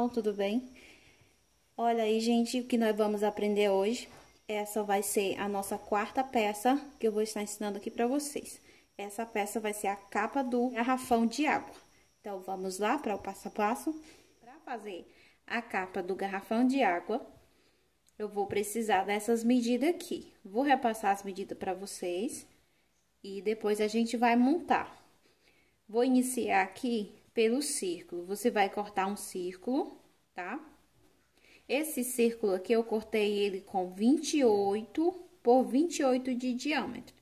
pessoal, tudo bem? Olha aí, gente, o que nós vamos aprender hoje. Essa vai ser a nossa quarta peça que eu vou estar ensinando aqui para vocês. Essa peça vai ser a capa do garrafão de água. Então, vamos lá para o passo a passo. Para fazer a capa do garrafão de água, eu vou precisar dessas medidas aqui. Vou repassar as medidas para vocês e depois a gente vai montar. Vou iniciar aqui pelo círculo. Você vai cortar um círculo, tá? Esse círculo aqui eu cortei ele com 28 por 28 de diâmetro.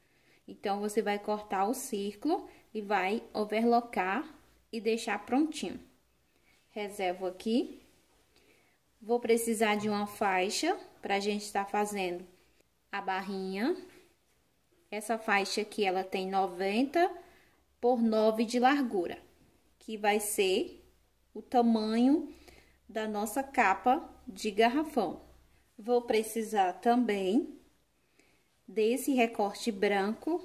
Então, você vai cortar o círculo e vai overlocar e deixar prontinho. Reservo aqui. Vou precisar de uma faixa para a gente estar tá fazendo a barrinha. Essa faixa aqui, ela tem 90 por 9 de largura que vai ser o tamanho da nossa capa de garrafão. Vou precisar também desse recorte branco,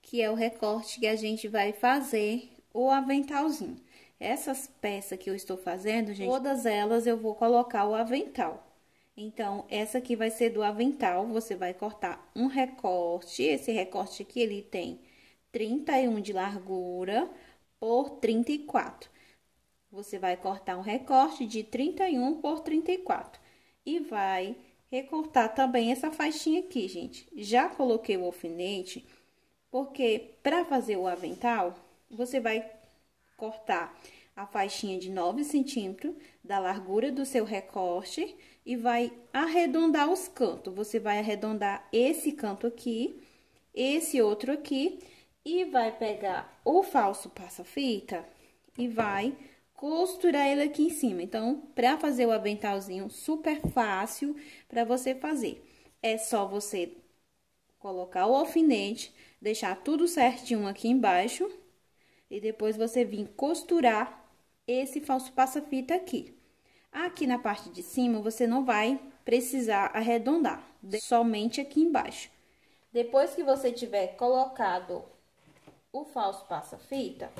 que é o recorte que a gente vai fazer o aventalzinho. Essas peças que eu estou fazendo, gente, todas elas eu vou colocar o avental. Então, essa aqui vai ser do avental, você vai cortar um recorte, esse recorte aqui ele tem 31 de largura por 34. Você vai cortar um recorte de 31 por 34 e vai recortar também essa faixinha aqui, gente. Já coloquei o alfinete, porque para fazer o avental, você vai cortar a faixinha de 9 centímetros da largura do seu recorte e vai arredondar os cantos. Você vai arredondar esse canto aqui, esse outro aqui e vai pegar o falso passa-fita e vai costurar ele aqui em cima. Então, para fazer o aventalzinho super fácil para você fazer, é só você colocar o alfinete, deixar tudo certinho aqui embaixo e depois você vir costurar esse falso passa-fita aqui. Aqui na parte de cima, você não vai precisar arredondar, somente aqui embaixo. Depois que você tiver colocado o falso passa-fita,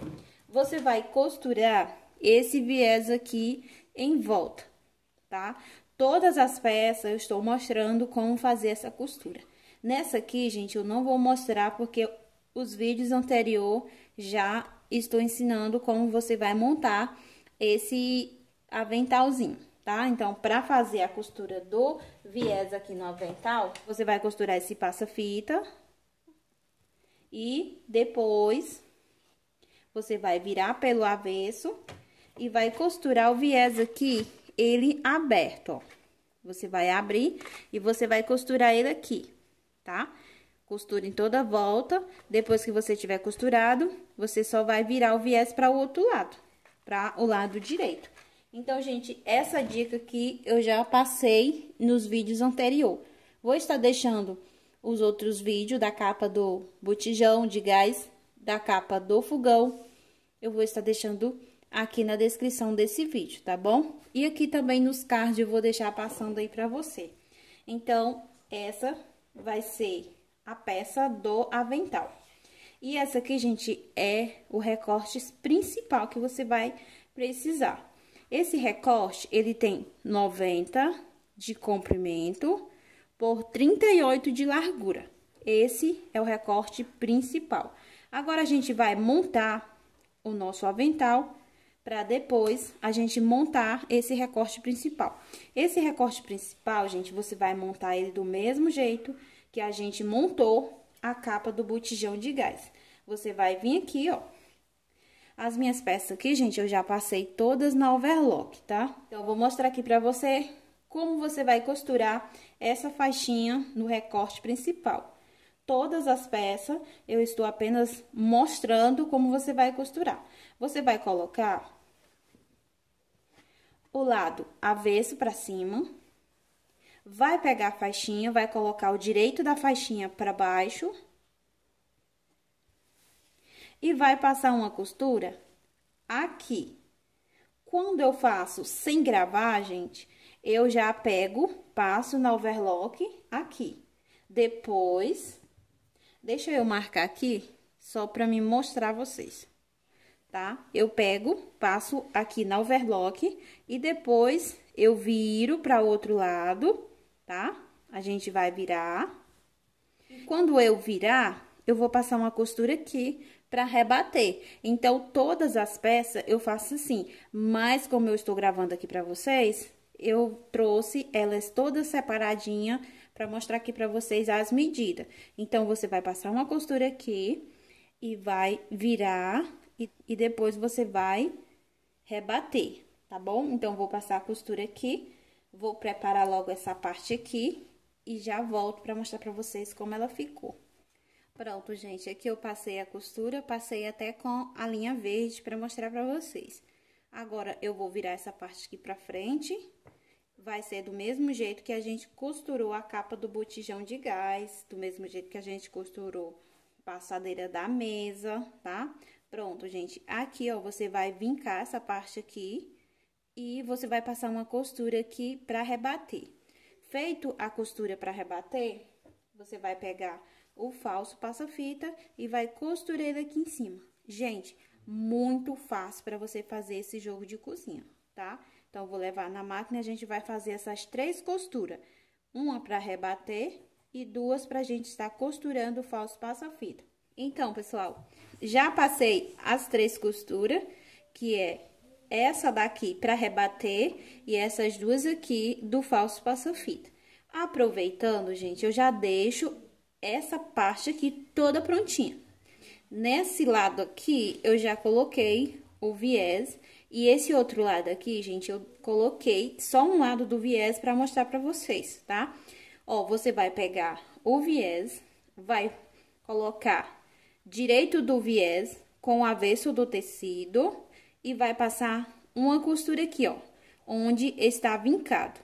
você vai costurar esse viés aqui em volta, tá? Todas as peças eu estou mostrando como fazer essa costura. Nessa aqui, gente, eu não vou mostrar porque os vídeos anterior já estou ensinando como você vai montar esse aventalzinho, tá? Então, para fazer a costura do viés aqui no avental, você vai costurar esse passa-fita, e depois, você vai virar pelo avesso e vai costurar o viés aqui, ele aberto, ó. Você vai abrir e você vai costurar ele aqui, tá? Costura em toda volta. Depois que você tiver costurado, você só vai virar o viés para o outro lado, para o lado direito. Então, gente, essa dica aqui eu já passei nos vídeos anterior. Vou estar deixando os outros vídeos da capa do botijão de gás, da capa do fogão. Eu vou estar deixando aqui na descrição desse vídeo, tá bom? E aqui também nos cards eu vou deixar passando aí pra você. Então, essa vai ser a peça do avental. E essa aqui, gente, é o recorte principal que você vai precisar. Esse recorte, ele tem 90 de comprimento por 38 de largura. Esse é o recorte principal. Agora, a gente vai montar o nosso avental para depois a gente montar esse recorte principal. Esse recorte principal, gente, você vai montar ele do mesmo jeito que a gente montou a capa do botijão de gás. Você vai vir aqui, ó. As minhas peças aqui, gente, eu já passei todas na overlock, tá? Então, eu vou mostrar aqui pra você como você vai costurar essa faixinha no recorte principal. Todas as peças, eu estou apenas mostrando como você vai costurar. Você vai colocar o lado avesso para cima, vai pegar a faixinha, vai colocar o direito da faixinha para baixo e vai passar uma costura aqui. Quando eu faço sem gravar, gente, eu já pego, passo na overlock aqui. Depois, deixa eu marcar aqui, só para me mostrar a vocês, tá? Eu pego, passo aqui na overlock e depois eu viro para outro lado, tá? A gente vai virar. Quando eu virar, eu vou passar uma costura aqui para rebater. Então, todas as peças eu faço assim, mas como eu estou gravando aqui para vocês, eu trouxe elas todas separadinha para mostrar aqui para vocês as medidas. Então, você vai passar uma costura aqui e vai virar e, e depois você vai rebater, tá bom? Então, vou passar a costura aqui, vou preparar logo essa parte aqui e já volto para mostrar para vocês como ela ficou. Pronto, gente, aqui eu passei a costura, passei até com a linha verde para mostrar para vocês. Agora, eu vou virar essa parte aqui para frente vai ser do mesmo jeito que a gente costurou a capa do botijão de gás, do mesmo jeito que a gente costurou passadeira da mesa, tá? Pronto, gente, aqui, ó, você vai vincar essa parte aqui e você vai passar uma costura aqui pra rebater. Feito a costura pra rebater, você vai pegar o falso passa-fita e vai costurar aqui em cima. Gente, muito fácil pra você fazer esse jogo de cozinha, tá? Então, vou levar na máquina e a gente vai fazer essas três costuras. Uma para rebater e duas para a gente estar costurando o falso a fita Então, pessoal, já passei as três costuras, que é essa daqui para rebater e essas duas aqui do falso a fita Aproveitando, gente, eu já deixo essa parte aqui toda prontinha. Nesse lado aqui, eu já coloquei o viés. E esse outro lado aqui, gente, eu coloquei só um lado do viés para mostrar para vocês, tá? Ó, você vai pegar o viés, vai colocar direito do viés com o avesso do tecido e vai passar uma costura aqui, ó, onde está vincado.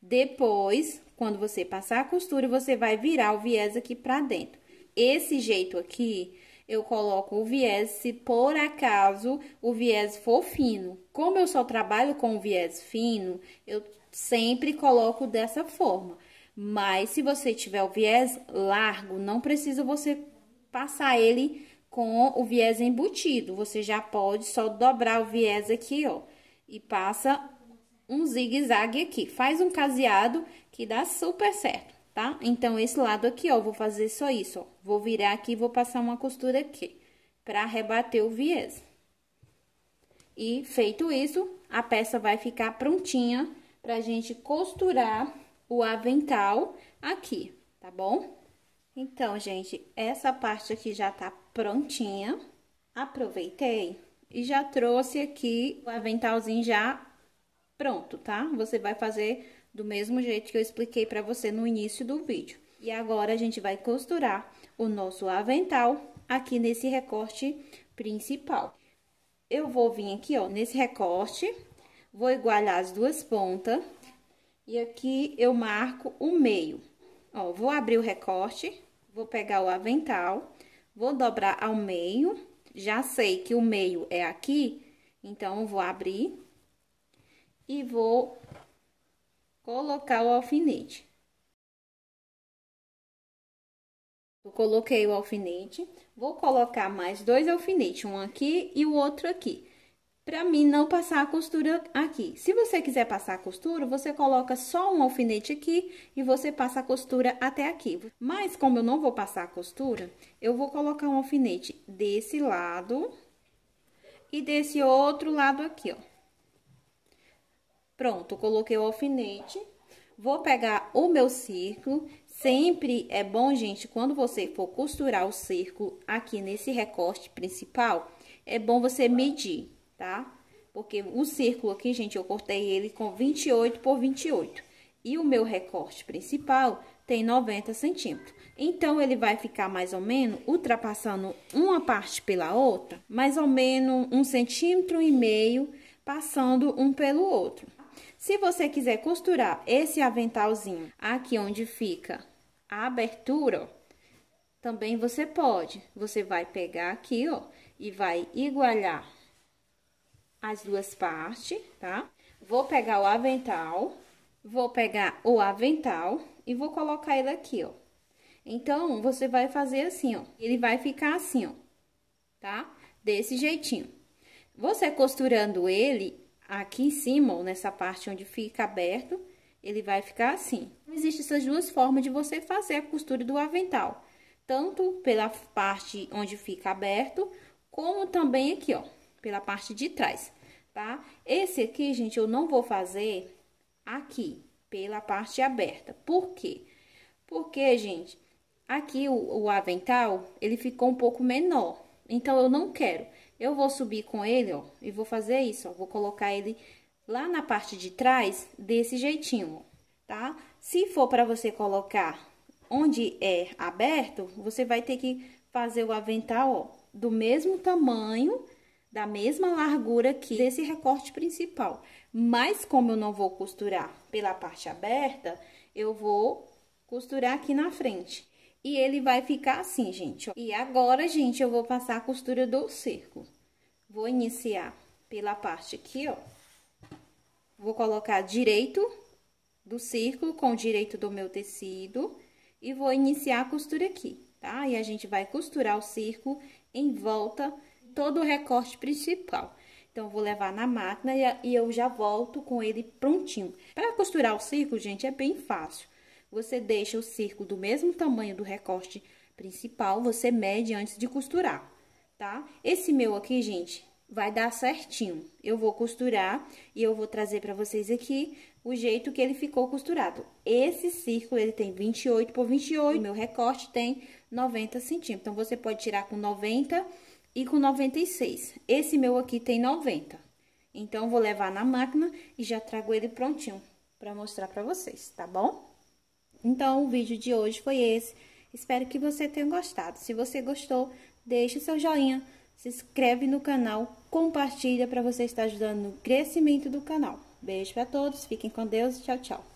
Depois, quando você passar a costura, você vai virar o viés aqui para dentro. Esse jeito aqui eu coloco o viés se por acaso o viés for fino. Como eu só trabalho com o viés fino, eu sempre coloco dessa forma. Mas se você tiver o viés largo, não precisa você passar ele com o viés embutido. Você já pode só dobrar o viés aqui, ó, e passa um zigue-zague aqui. Faz um caseado que dá super certo tá? Então, esse lado aqui, ó, vou fazer só isso, ó. Vou virar aqui e vou passar uma costura aqui, pra rebater o viés. E feito isso, a peça vai ficar prontinha pra gente costurar o avental aqui, tá bom? Então, gente, essa parte aqui já tá prontinha. Aproveitei e já trouxe aqui o aventalzinho já pronto, tá? Você vai fazer do mesmo jeito que eu expliquei para você no início do vídeo. E agora, a gente vai costurar o nosso avental aqui nesse recorte principal. Eu vou vir aqui, ó, nesse recorte, vou igualar as duas pontas, e aqui eu marco o meio. Ó, vou abrir o recorte, vou pegar o avental, vou dobrar ao meio, já sei que o meio é aqui, então, vou abrir e vou colocar o alfinete. Eu coloquei o alfinete, vou colocar mais dois alfinetes, um aqui e o outro aqui, para mim não passar a costura aqui. Se você quiser passar a costura, você coloca só um alfinete aqui e você passa a costura até aqui. Mas como eu não vou passar a costura, eu vou colocar um alfinete desse lado e desse outro lado aqui, ó. Pronto, coloquei o alfinete. Vou pegar o meu círculo. Sempre é bom, gente, quando você for costurar o círculo aqui nesse recorte principal, é bom você medir, tá? Porque o círculo aqui, gente, eu cortei ele com 28 por 28. E o meu recorte principal tem 90 centímetros. Então, ele vai ficar mais ou menos ultrapassando uma parte pela outra, mais ou menos um centímetro e meio, passando um pelo outro. Se você quiser costurar esse aventalzinho aqui onde fica a abertura, ó, também você pode. Você vai pegar aqui, ó, e vai igualar as duas partes, tá? Vou pegar o avental, vou pegar o avental e vou colocar ele aqui, ó. Então, você vai fazer assim, ó. Ele vai ficar assim, ó, tá? Desse jeitinho. Você costurando ele, aqui em cima, ou nessa parte onde fica aberto, ele vai ficar assim. Existem essas duas formas de você fazer a costura do avental. Tanto pela parte onde fica aberto, como também aqui, ó, pela parte de trás, tá? Esse aqui, gente, eu não vou fazer aqui, pela parte aberta. Por quê? Porque, gente, aqui o, o avental, ele ficou um pouco menor. Então, eu não quero. Eu vou subir com ele, ó, e vou fazer isso, ó. Vou colocar ele lá na parte de trás desse jeitinho, ó, tá? Se for para você colocar onde é aberto, você vai ter que fazer o avental, ó, do mesmo tamanho, da mesma largura aqui desse recorte principal. Mas como eu não vou costurar pela parte aberta, eu vou costurar aqui na frente. E ele vai ficar assim, gente. E agora, gente, eu vou passar a costura do cerco. Vou iniciar pela parte aqui, ó. Vou colocar direito do círculo com o direito do meu tecido e vou iniciar a costura aqui, tá? E a gente vai costurar o círculo em volta todo o recorte principal. Então, vou levar na máquina e eu já volto com ele prontinho. Para costurar o círculo, gente, é bem fácil. Você deixa o círculo do mesmo tamanho do recorte principal, você mede antes de costurar, tá? Esse meu aqui, gente, vai dar certinho. Eu vou costurar e eu vou trazer para vocês aqui o jeito que ele ficou costurado. Esse círculo, ele tem 28 por 28, o meu recorte tem 90 centímetros. Então, você pode tirar com 90 e com 96. Esse meu aqui tem 90. Então, vou levar na máquina e já trago ele prontinho para mostrar para vocês, tá bom? Então, o vídeo de hoje foi esse. Espero que você tenha gostado. Se você gostou, deixe seu joinha, se inscreve no canal, compartilha para você estar ajudando no crescimento do canal. Beijo para todos, fiquem com Deus, tchau, tchau.